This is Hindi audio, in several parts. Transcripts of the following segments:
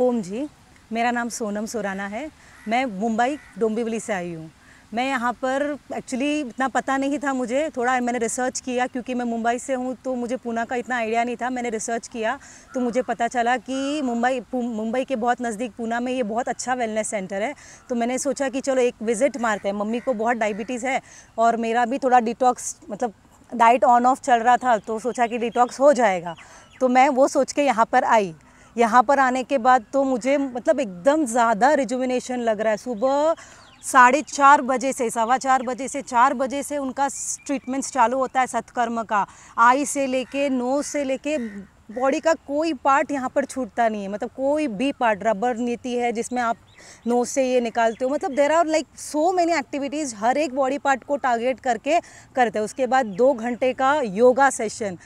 ओम जी मेरा नाम सोनम सोराना है मैं मुंबई डोंबिवली से आई हूँ मैं यहाँ पर एक्चुअली इतना पता नहीं था मुझे थोड़ा मैंने रिसर्च किया क्योंकि मैं मुंबई से हूँ तो मुझे पूना का इतना आइडिया नहीं था मैंने रिसर्च किया तो मुझे पता चला कि मुंबई मुंबई के बहुत नज़दीक पूना में ये बहुत अच्छा वेलनेस सेंटर है तो मैंने सोचा कि चलो एक विज़िट मारते हैं मम्मी को बहुत डायबिटीज़ है और मेरा भी थोड़ा डिटॉक्स मतलब डाइट ऑन ऑफ चल रहा था तो सोचा कि डिटॉक्स हो जाएगा तो मैं वो सोच के यहाँ पर आई यहाँ पर आने के बाद तो मुझे मतलब एकदम ज़्यादा रिजुविनेशन लग रहा है सुबह साढ़े चार बजे से सवा चार बजे से चार बजे से उनका ट्रीटमेंट्स चालू होता है सत्कर्म का आई से लेके नोज से लेके बॉडी का कोई पार्ट यहाँ पर छूटता नहीं है मतलब कोई भी पार्ट रबर नीति है जिसमें आप नोज से ये निकालते हो मतलब there are like so many activities हर एक बॉडी पार्ट को टारगेट करके करते हैं उसके बाद दो घंटे का योगा सेशन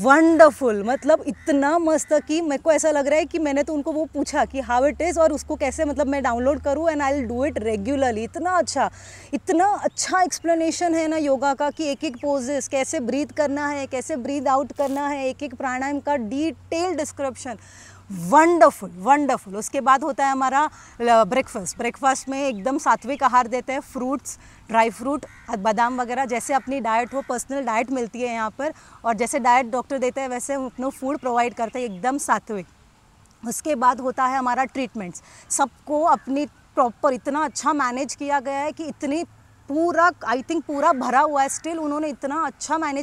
वंडरफुल मतलब इतना मस्त कि मेरे को ऐसा लग रहा है कि मैंने तो उनको वो पूछा कि हाउ इट इज़ और उसको कैसे मतलब मैं डाउनलोड करूँ and I will do it regularly इतना अच्छा इतना अच्छा एक्सप्लेनेशन है ना योगा का कि एक एक पोजेस कैसे ब्रीथ करना है कैसे ब्रीथ आउट करना है एक एक प्राणायाम का डिटेल डिस्क्रिप्शन वंडरफुल वंडरफुल उसके बाद होता है हमारा ब्रेकफास्ट ब्रेकफास्ट में एकदम सात्विक आहार देते हैं फ्रूट्स ड्राई फ्रूट बादाम वगैरह जैसे अपनी डाइट वो पर्सनल डाइट मिलती है यहाँ पर और जैसे डाइट डॉक्टर देते हैं वैसे अपना फूड प्रोवाइड करते हैं एकदम सात्विक उसके बाद होता है हमारा ट्रीटमेंट्स सबको अपनी प्रॉपर इतना अच्छा मैनेज किया गया है कि इतनी पूरा आई थिंक पूरा भरा हुआ है स्टिल उन्होंने इतना अच्छा मैनेज